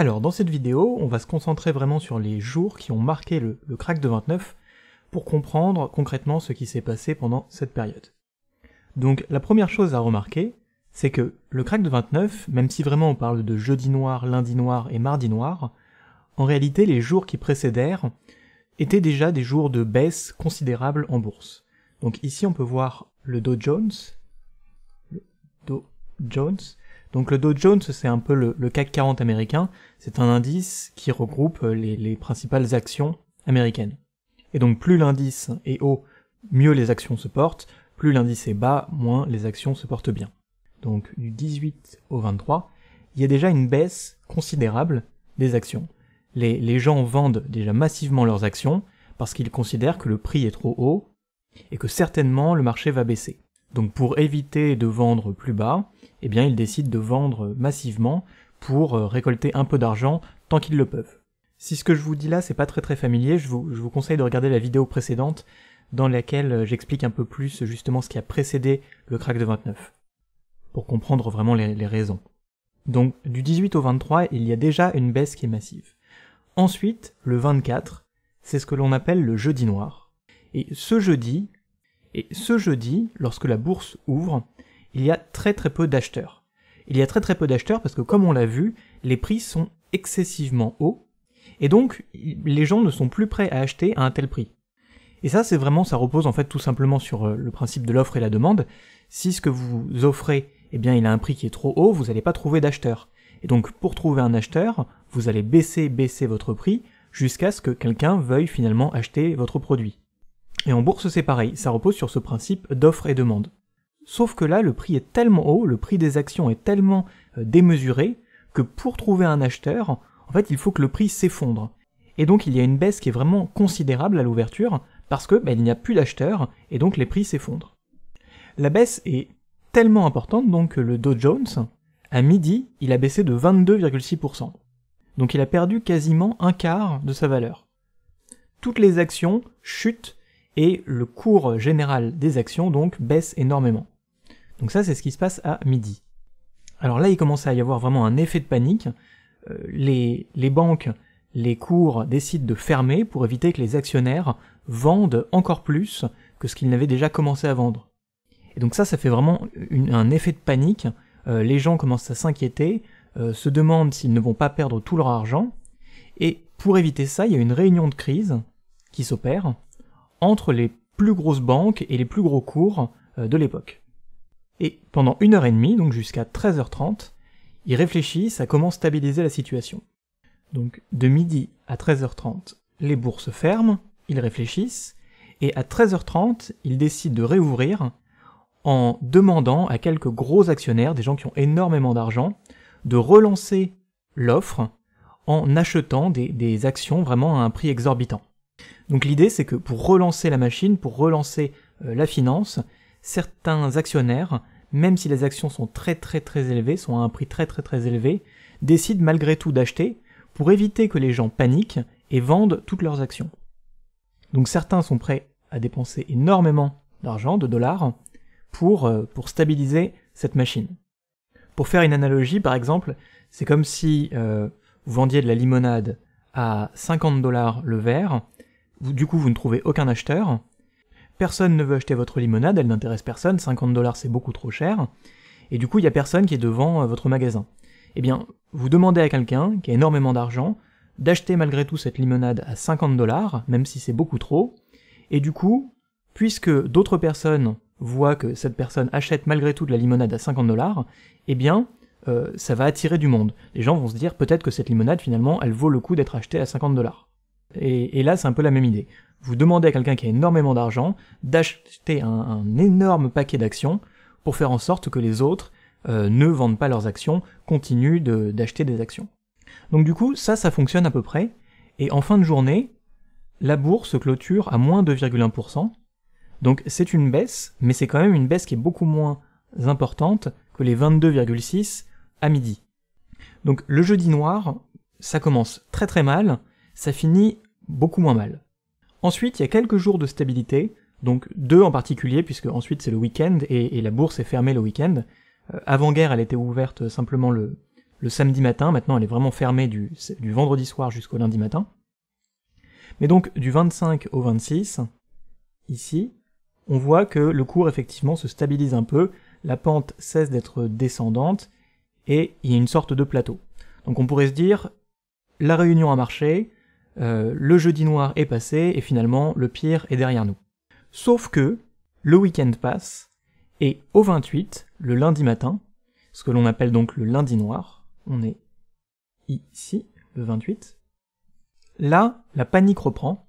Alors, dans cette vidéo, on va se concentrer vraiment sur les jours qui ont marqué le, crack de 29 pour comprendre concrètement ce qui s'est passé pendant cette période. Donc, la première chose à remarquer, c'est que le crack de 29, même si vraiment on parle de jeudi noir, lundi noir et mardi noir, en réalité, les jours qui précédèrent étaient déjà des jours de baisse considérable en bourse. Donc ici, on peut voir le Dow Jones, le Dow Jones donc le Dow Jones, c'est un peu le, CAC 40 américain, c'est un indice qui regroupe euh, les, principales actions américaines. Et donc plus l'indice est haut, mieux les actions se portent, plus l'indice est bas, moins les actions se portent bien. Donc du 18 au 23, il y a déjà une baisse considérable des actions. les gens vendent déjà massivement leurs actions parce qu'ils considèrent que le prix est trop haut et que certainement le marché va baisser. Donc pour éviter de vendre plus bas, eh bien ils décident de vendre massivement pour euh, récolter un peu d'argent tant qu'ils le peuvent. Si ce que je vous dis là c'est pas très très familier, je vous, conseille de regarder la vidéo précédente dans laquelle euh, j'explique un peu plus justement ce qui a précédé le crack de 29, pour comprendre vraiment les raisons. Donc du 18 au 23, il y a déjà une baisse qui est massive. Ensuite, le 24, c'est ce que l'on appelle le jeudi noir. Et ce jeudi, et ce jeudi, lorsque la bourse ouvre, il y a très très peu d'acheteurs. Il y a très très peu d'acheteurs parce que comme on l'a vu, les prix sont excessivement hauts, et donc les gens ne sont plus prêts à acheter à un tel prix. Et ça, c'est vraiment, ça repose en fait tout simplement sur euh, le principe de l'offre et la demande. Si ce que vous offrez, eh bien, il a un prix qui est trop haut, vous n'allez pas trouver d'acheteur. Et donc, pour trouver un acheteur, vous allez baisser, baisser votre prix jusqu'à ce que quelqu'un veuille finalement acheter votre produit. Et en bourse, c'est pareil, ça repose sur ce principe d'offre et demande. Sauf que là, le prix est tellement haut, le prix des actions est tellement euh, démesuré, que pour trouver un acheteur, en fait, il faut que le prix s'effondre. Et donc, il y a une baisse qui est vraiment considérable à l'ouverture, parce que ben, il n'y a plus d'acheteurs, et donc les prix s'effondrent. La baisse est tellement importante donc que le Dow Jones, à midi, il a baissé de 22,6%. Donc il a perdu quasiment un quart de sa valeur. Toutes les actions chutent et le cours général des actions donc baisse énormément. Donc ça c'est ce qui se passe à midi. Alors là il commence à y avoir vraiment un effet de panique, euh, les, banques, les cours décident de fermer pour éviter que les actionnaires vendent encore plus que ce qu'ils n'avaient déjà commencé à vendre. Et donc ça ça fait vraiment un effet de panique, euh, les gens commencent à s'inquiéter, euh, se demandent s'ils ne vont pas perdre tout leur argent, et pour éviter ça, il y a une réunion de crise qui s'opère, entre les plus grosses banques et les plus gros cours euh, de l'époque. Et pendant une heure et demie, donc jusqu'à 13h30, ils réfléchissent à comment stabiliser la situation. Donc de midi à 13h30, les bourses ferment, ils réfléchissent, et à 13h30, ils décident de réouvrir en demandant à quelques gros actionnaires, des gens qui ont énormément d'argent, de relancer l'offre en achetant des, des, actions vraiment à un prix exorbitant. Donc l'idée, c'est que pour relancer la machine, pour relancer euh, la finance, certains actionnaires, même si les actions sont très très très élevées, sont à un prix très très très élevé, décident malgré tout d'acheter pour éviter que les gens paniquent et vendent toutes leurs actions. Donc certains sont prêts à dépenser énormément d'argent, de dollars, pour, euh, pour stabiliser cette machine. Pour faire une analogie, par exemple, c'est comme si euh, vous vendiez de la limonade à 50 dollars le verre du coup, vous ne trouvez aucun acheteur. Personne ne veut acheter votre limonade, elle n'intéresse personne, 50 dollars c'est beaucoup trop cher. Et du coup, il n'y a personne qui est devant euh, votre magasin. Eh bien, vous demandez à quelqu'un qui a énormément d'argent d'acheter malgré tout cette limonade à 50 dollars, même si c'est beaucoup trop. Et du coup, puisque d'autres personnes voient que cette personne achète malgré tout de la limonade à 50 dollars, eh bien, euh, ça va attirer du monde. Les gens vont se dire peut-être que cette limonade, finalement, elle vaut le coup d'être achetée à 50 dollars. Et, là, c'est un peu la même idée. Vous demandez à quelqu'un qui a énormément d'argent d'acheter un, énorme paquet d'actions pour faire en sorte que les autres euh, ne vendent pas leurs actions, continuent d'acheter des actions. Donc du coup, ça, ça fonctionne à peu près. Et en fin de journée, la bourse clôture à moins 2,1%. Donc c'est une baisse, mais c'est quand même une baisse qui est beaucoup moins importante que les 22,6 à midi. Donc le jeudi noir, ça commence très très mal, ça finit beaucoup moins mal. Ensuite, il y a quelques jours de stabilité, donc deux en particulier, puisque ensuite c'est le week-end et, la bourse est fermée le week-end. Euh, avant-guerre, elle était ouverte simplement le, samedi matin, maintenant elle est vraiment fermée du, du vendredi soir jusqu'au lundi matin. Mais donc du 25 au 26, ici, on voit que le cours effectivement se stabilise un peu, la pente cesse d'être descendante et il y a une sorte de plateau. Donc on pourrait se dire, la réunion a marché, euh, le jeudi noir est passé et finalement le pire est derrière nous. Sauf que le week-end passe et au 28, le lundi matin, ce que l'on appelle donc le lundi noir, on est ici, le 28, là, la panique reprend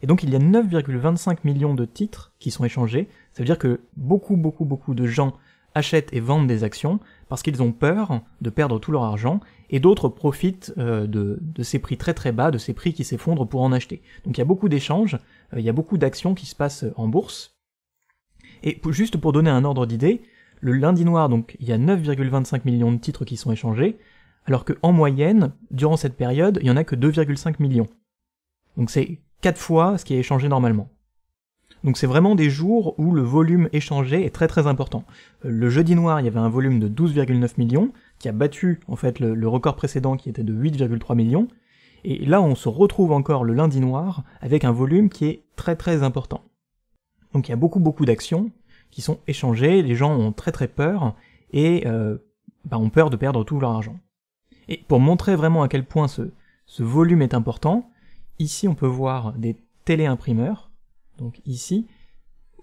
et donc il y a 9,25 millions de titres qui sont échangés. Ça veut dire que beaucoup, beaucoup, beaucoup de gens achètent et vendent des actions parce qu'ils ont peur de perdre tout leur argent, et d'autres profitent euh, de, ces prix très très bas, de ces prix qui s'effondrent pour en acheter. Donc il y a beaucoup d'échanges, euh, il y a beaucoup d'actions qui se passent en bourse. Et juste pour donner un ordre d'idée, le lundi noir, donc il y a 9,25 millions de titres qui sont échangés, alors qu'en moyenne, durant cette période, il n'y en a que 2,5 millions. Donc c'est 4 fois ce qui est échangé normalement. Donc c'est vraiment des jours où le volume échangé est très très important. Euh, le jeudi noir, il y avait un volume de 12,9 millions, qui a battu en fait le, record précédent qui était de 8,3 millions. Et là, on se retrouve encore le lundi noir avec un volume qui est très très important. Donc il y a beaucoup beaucoup d'actions qui sont échangées, les gens ont très très peur et euh, bah, ont peur de perdre tout leur argent. Et pour montrer vraiment à quel point ce, ce volume est important, ici on peut voir des téléimprimeurs donc ici.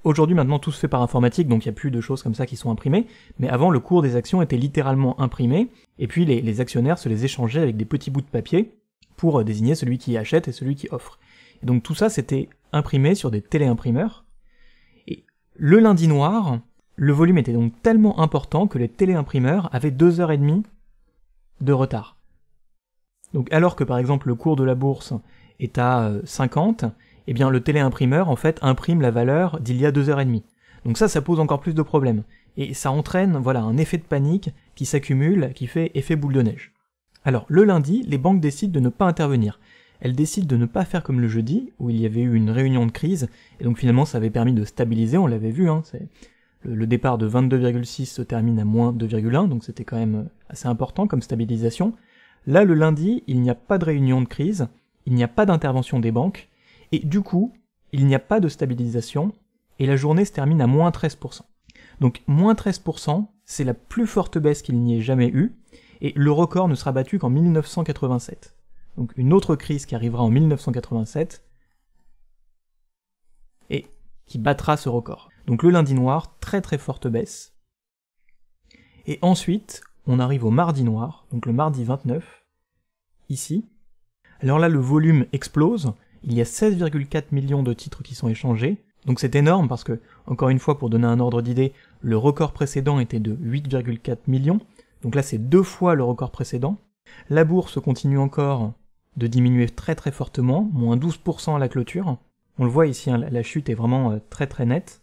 Aujourd'hui, maintenant, tout se fait par informatique, donc il n'y a plus de choses comme ça qui sont imprimées. Mais avant, le cours des actions était littéralement imprimé, et puis les, actionnaires se les échangeaient avec des petits bouts de papier pour euh, désigner celui qui achète et celui qui offre. Et donc tout ça, c'était imprimé sur des téléimprimeurs. Et le lundi noir, le volume était donc tellement important que les téléimprimeurs avaient deux heures et demie de retard. Donc alors que par exemple le cours de la bourse est à 50, euh, eh bien le téléimprimeur en fait imprime la valeur d'il y a deux heures et demie. Donc ça, ça pose encore plus de problèmes. Et ça entraîne voilà un effet de panique qui s'accumule, qui fait effet boule de neige. Alors le lundi, les banques décident de ne pas intervenir. Elles décident de ne pas faire comme le jeudi, où il y avait eu une réunion de crise, et donc finalement ça avait permis de stabiliser, on l'avait vu, hein, le, départ de 22,6 se termine à moins 2,1, donc c'était quand même assez important comme stabilisation. Là, le lundi, il n'y a pas de réunion de crise, il n'y a pas d'intervention des banques, et du coup, il n'y a pas de stabilisation et la journée se termine à moins 13%. Donc moins 13%, c'est la plus forte baisse qu'il n'y ait jamais eu, et le record ne sera battu qu'en 1987. Donc une autre crise qui arrivera en 1987 et qui battra ce record. Donc le lundi noir, très très forte baisse. Et ensuite, on arrive au mardi noir, donc le mardi 29, ici. Alors là, le volume explose, il y a 16,4 millions de titres qui sont échangés. Donc c'est énorme parce que, encore une fois, pour donner un ordre d'idée, le record précédent était de 8,4 millions. Donc là, c'est deux fois le record précédent. La bourse continue encore de diminuer très très fortement, moins 12% à la clôture. On le voit ici, hein, la chute est vraiment euh, très très nette.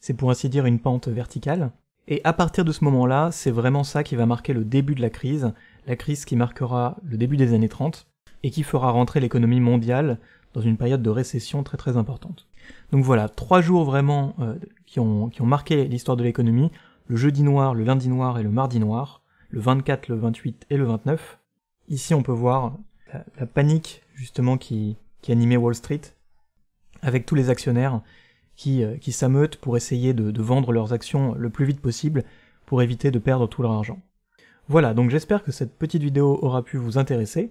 C'est pour ainsi dire une pente verticale. Et à partir de ce moment-là, c'est vraiment ça qui va marquer le début de la crise, la crise qui marquera le début des années 30, et qui fera rentrer l'économie mondiale dans une période de récession très très importante. Donc voilà, trois jours vraiment euh, qui, ont, qui ont marqué l'histoire de l'économie, le jeudi noir, le lundi noir et le mardi noir, le 24, le 28 et le 29. Ici on peut voir la, panique justement qui, qui animait Wall Street, avec tous les actionnaires qui, euh, qui s'ameutent pour essayer de vendre leurs actions le plus vite possible pour éviter de perdre tout leur argent. Voilà, donc j'espère que cette petite vidéo aura pu vous intéresser.